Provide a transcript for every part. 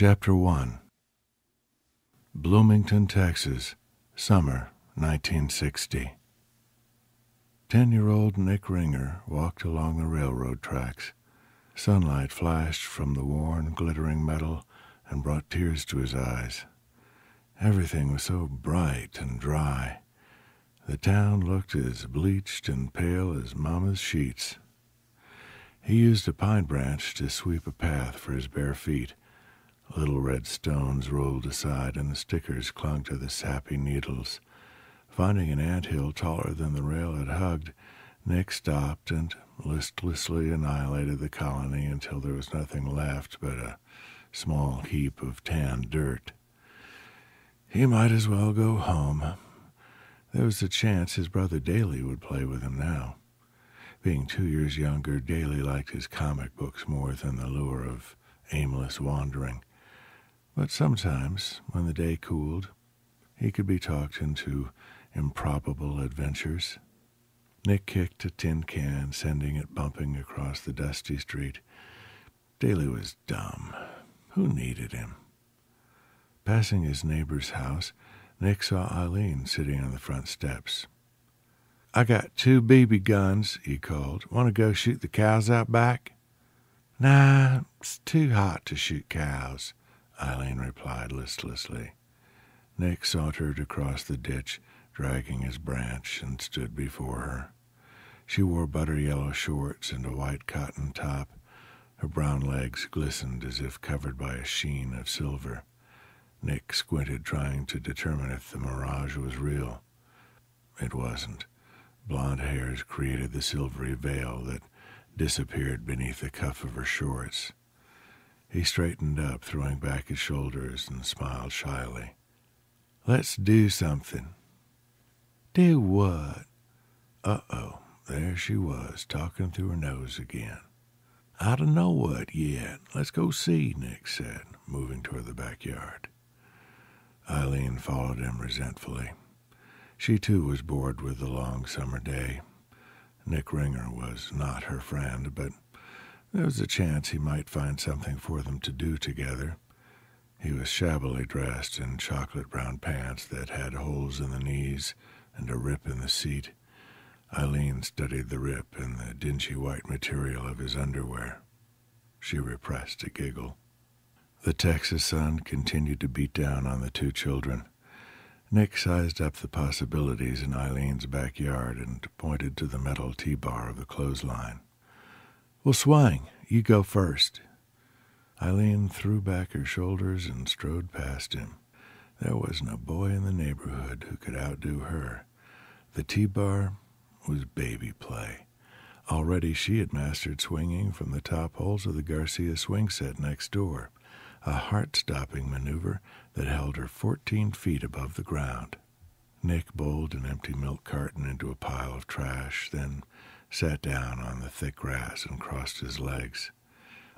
Chapter 1 Bloomington, Texas, summer 1960. Ten year old Nick Ringer walked along the railroad tracks. Sunlight flashed from the worn, glittering metal and brought tears to his eyes. Everything was so bright and dry. The town looked as bleached and pale as Mama's sheets. He used a pine branch to sweep a path for his bare feet Little red stones rolled aside, and the stickers clung to the sappy needles. Finding an ant hill taller than the rail had hugged, Nick stopped and listlessly annihilated the colony until there was nothing left but a small heap of tanned dirt. He might as well go home. There was a chance his brother Daly would play with him now. Being two years younger, Daly liked his comic books more than the lure of aimless wandering. But sometimes, when the day cooled, he could be talked into improbable adventures. Nick kicked a tin can, sending it bumping across the dusty street. Daly was dumb. Who needed him? Passing his neighbor's house, Nick saw Eileen sitting on the front steps. I got two BB guns, he called. Want to go shoot the cows out back? Nah, it's too hot to shoot cows. Eileen replied listlessly. Nick sauntered across the ditch, dragging his branch, and stood before her. She wore butter yellow shorts and a white cotton top. Her brown legs glistened as if covered by a sheen of silver. Nick squinted, trying to determine if the mirage was real. It wasn't. Blonde hairs created the silvery veil that disappeared beneath the cuff of her shorts. He straightened up, throwing back his shoulders, and smiled shyly. Let's do something. Do what? Uh oh, there she was, talking through her nose again. I don't know what yet. Let's go see, Nick said, moving toward the backyard. Eileen followed him resentfully. She too was bored with the long summer day. Nick Ringer was not her friend, but there was a chance he might find something for them to do together. He was shabbily dressed in chocolate brown pants that had holes in the knees and a rip in the seat. Eileen studied the rip and the dingy white material of his underwear. She repressed a giggle. The Texas sun continued to beat down on the two children. Nick sized up the possibilities in Eileen's backyard and pointed to the metal T bar of the clothesline. Well, Swang, you go first. Eileen threw back her shoulders and strode past him. There wasn't a boy in the neighborhood who could outdo her. The T bar was baby play. Already she had mastered swinging from the top holes of the Garcia swing set next door, a heart stopping maneuver that held her 14 feet above the ground. Nick bowled an empty milk carton into a pile of trash, then sat down on the thick grass and crossed his legs.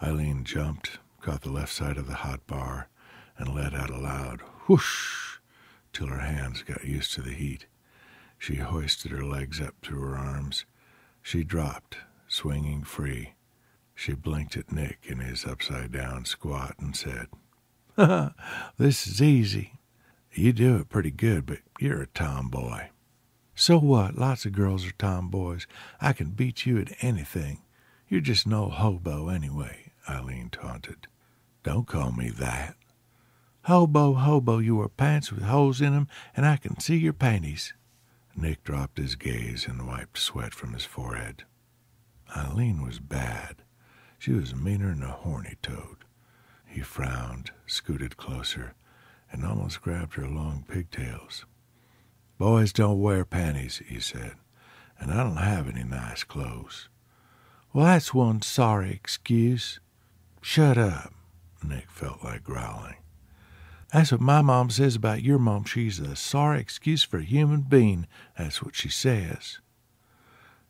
Eileen jumped, caught the left side of the hot bar, and let out a loud whoosh till her hands got used to the heat. She hoisted her legs up to her arms. She dropped, swinging free. She blinked at Nick in his upside down squat and said, This is easy. You do it pretty good, but you're a tomboy. So what? Lots of girls are tomboys. I can beat you at anything. You're just no hobo anyway, Eileen taunted. Don't call me that. Hobo, hobo, you wear pants with holes in 'em, and I can see your panties. Nick dropped his gaze and wiped sweat from his forehead. Eileen was bad. She was meaner than a horny toad. He frowned, scooted closer, and almost grabbed her long pigtails. Boys don't wear panties, he said, and I don't have any nice clothes. Well, that's one sorry excuse. Shut up, Nick felt like growling. That's what my mom says about your mom. She's a sorry excuse for a human being. That's what she says.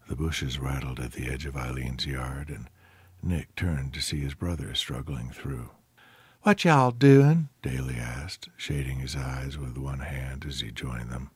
The bushes rattled at the edge of Eileen's yard, and Nick turned to see his brother struggling through. What y'all doing? Daly asked, shading his eyes with one hand as he joined them.